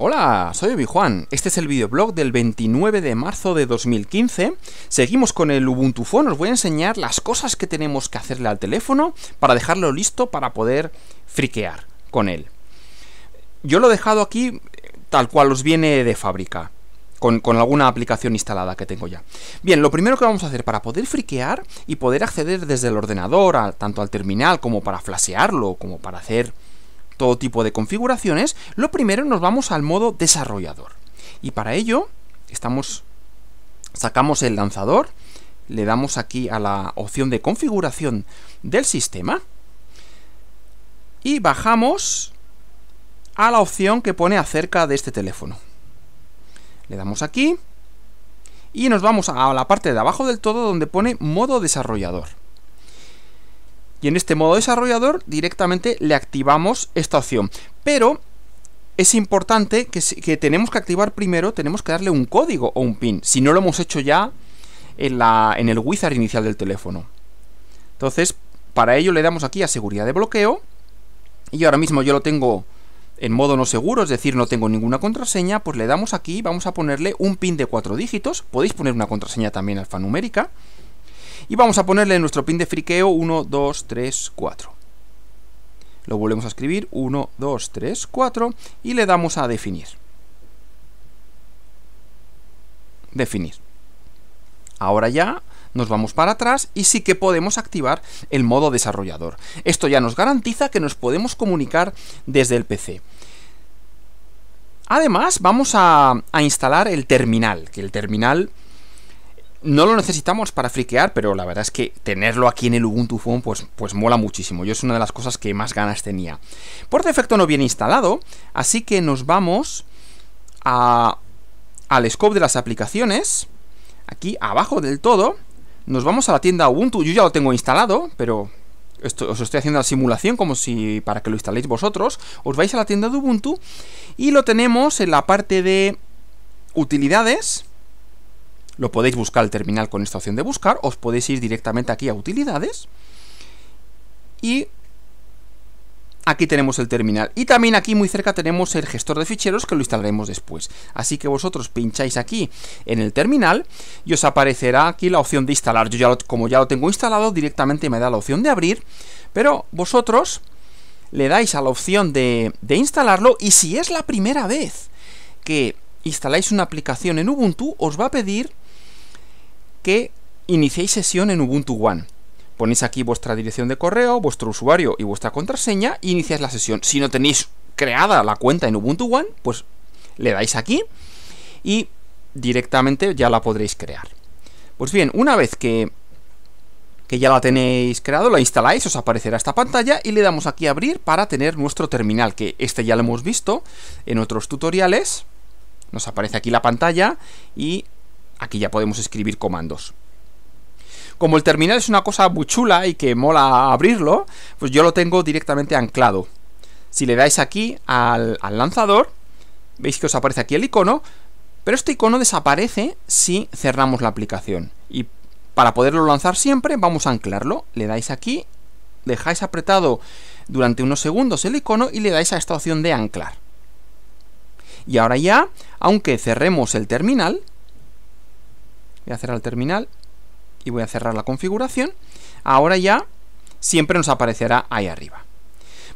Hola, soy Obi Juan. Este es el videoblog del 29 de marzo de 2015. Seguimos con el Ubuntu Phone. Os voy a enseñar las cosas que tenemos que hacerle al teléfono para dejarlo listo para poder friquear con él. Yo lo he dejado aquí tal cual os viene de fábrica. Con, alguna aplicación instalada que tengo ya. Bien, lo primero que vamos a hacer para poder friquear y poder acceder desde el ordenador, tanto al terminal como para flashearlo, como para hacer todo tipo de configuraciones, lo primero nos vamos al modo desarrollador. Y para ello, estamos, sacamos el lanzador, le damos aquí a la opción de configuración del sistema y bajamos a la opción que pone acerca de este teléfono. Le damos aquí y nos vamos a la parte de abajo del todo donde pone modo desarrollador y en este modo desarrollador directamente le activamos esta opción. Pero es importante que, tenemos que activar primero, tenemos que darle un código o un pin, si no lo hemos hecho ya en, la, en el wizard inicial del teléfono. Entonces, para ello le damos aquí a seguridad de bloqueo, y ahora mismo yo lo tengo en modo no seguro, es decir, no tengo ninguna contraseña, pues le damos aquí, vamos a ponerle un pin de cuatro dígitos, podéis poner una contraseña también alfanumérica, y vamos a ponerle nuestro pin de friqueo 1, 2, 3, 4. Lo volvemos a escribir 1, 2, 3, 4 y le damos a definir. Definir. Ahora ya nos vamos para atrás y sí que podemos activar el modo desarrollador. Esto ya nos garantiza que nos podemos comunicar desde el PC. Además, vamos a, a instalar el terminal, que el terminal no lo necesitamos para friquear, pero la verdad es que tenerlo aquí en el Ubuntu Phone pues, pues mola muchísimo. Yo es una de las cosas que más ganas tenía. Por defecto no viene instalado, así que nos vamos a, al scope de las aplicaciones. Aquí abajo del todo, nos vamos a la tienda Ubuntu. Yo ya lo tengo instalado, pero esto, os estoy haciendo la simulación como si para que lo instaléis vosotros. Os vais a la tienda de Ubuntu y lo tenemos en la parte de utilidades lo podéis buscar el terminal con esta opción de buscar, os podéis ir directamente aquí a utilidades y aquí tenemos el terminal. Y también aquí muy cerca tenemos el gestor de ficheros que lo instalaremos después. Así que vosotros pincháis aquí en el terminal y os aparecerá aquí la opción de instalar. Yo ya como ya lo tengo instalado, directamente me da la opción de abrir, pero vosotros le dais a la opción de, de instalarlo y si es la primera vez que instaláis una aplicación en Ubuntu, os va a pedir que iniciéis sesión en Ubuntu One. Ponéis aquí vuestra dirección de correo, vuestro usuario y vuestra contraseña e iniciáis la sesión. Si no tenéis creada la cuenta en Ubuntu One, pues le dais aquí y directamente ya la podréis crear. Pues bien, una vez que, que ya la tenéis creado, la instaláis, os aparecerá esta pantalla y le damos aquí a abrir para tener nuestro terminal, que este ya lo hemos visto en otros tutoriales. Nos aparece aquí la pantalla y aquí ya podemos escribir comandos. Como el terminal es una cosa muy chula y que mola abrirlo, pues yo lo tengo directamente anclado. Si le dais aquí al, lanzador, veis que os aparece aquí el icono, pero este icono desaparece si cerramos la aplicación. Y para poderlo lanzar siempre, vamos a anclarlo. Le dais aquí, dejáis apretado durante unos segundos el icono y le dais a esta opción de anclar. Y ahora ya, aunque cerremos el terminal, Voy a cerrar el terminal y voy a cerrar la configuración. Ahora ya siempre nos aparecerá ahí arriba.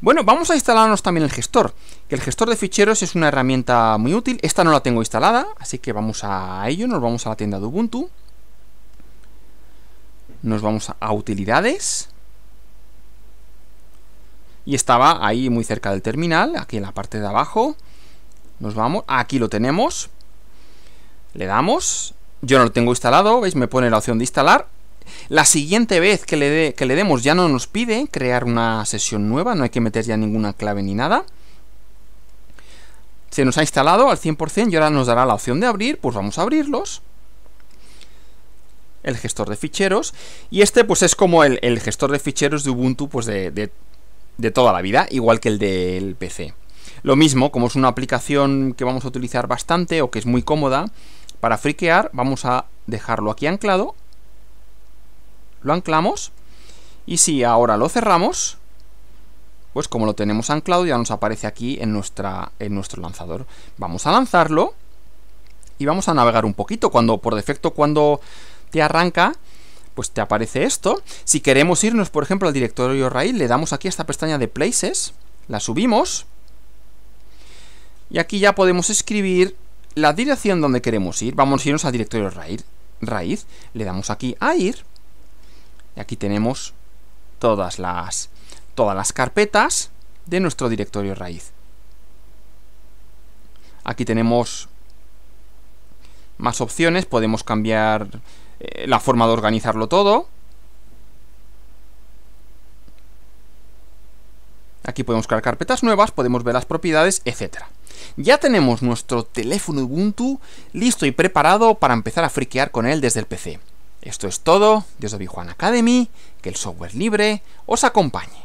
Bueno, vamos a instalarnos también el gestor. Que el gestor de ficheros es una herramienta muy útil. Esta no la tengo instalada, así que vamos a ello. Nos vamos a la tienda de Ubuntu. Nos vamos a utilidades. Y estaba ahí muy cerca del terminal, aquí en la parte de abajo. Nos vamos, aquí lo tenemos. Le damos yo no lo tengo instalado, ¿veis? Me pone la opción de instalar. La siguiente vez que le, que le demos ya no nos pide crear una sesión nueva, no hay que meter ya ninguna clave ni nada. Se nos ha instalado al 100% y ahora nos dará la opción de abrir, pues vamos a abrirlos el gestor de ficheros. Y este, pues es como el, el gestor de ficheros de Ubuntu, pues de, de, toda la vida, igual que el del PC. Lo mismo, como es una aplicación que vamos a utilizar bastante o que es muy cómoda, para friquear vamos a dejarlo aquí anclado. Lo anclamos. Y si ahora lo cerramos, pues como lo tenemos anclado ya nos aparece aquí en, nuestra, en nuestro lanzador. Vamos a lanzarlo y vamos a navegar un poquito. Cuando por defecto cuando te arranca, pues te aparece esto. Si queremos irnos, por ejemplo, al directorio raíz, le damos aquí a esta pestaña de places, la subimos y aquí ya podemos escribir la dirección donde queremos ir, vamos a irnos al directorio raíz, raíz, le damos aquí a ir, y aquí tenemos todas las, todas las carpetas de nuestro directorio raíz. Aquí tenemos más opciones, podemos cambiar eh, la forma de organizarlo todo, Aquí podemos crear carpetas nuevas, podemos ver las propiedades, etc. Ya tenemos nuestro teléfono Ubuntu listo y preparado para empezar a friquear con él desde el PC. Esto es todo desde Vijuan Academy, que el software libre os acompañe.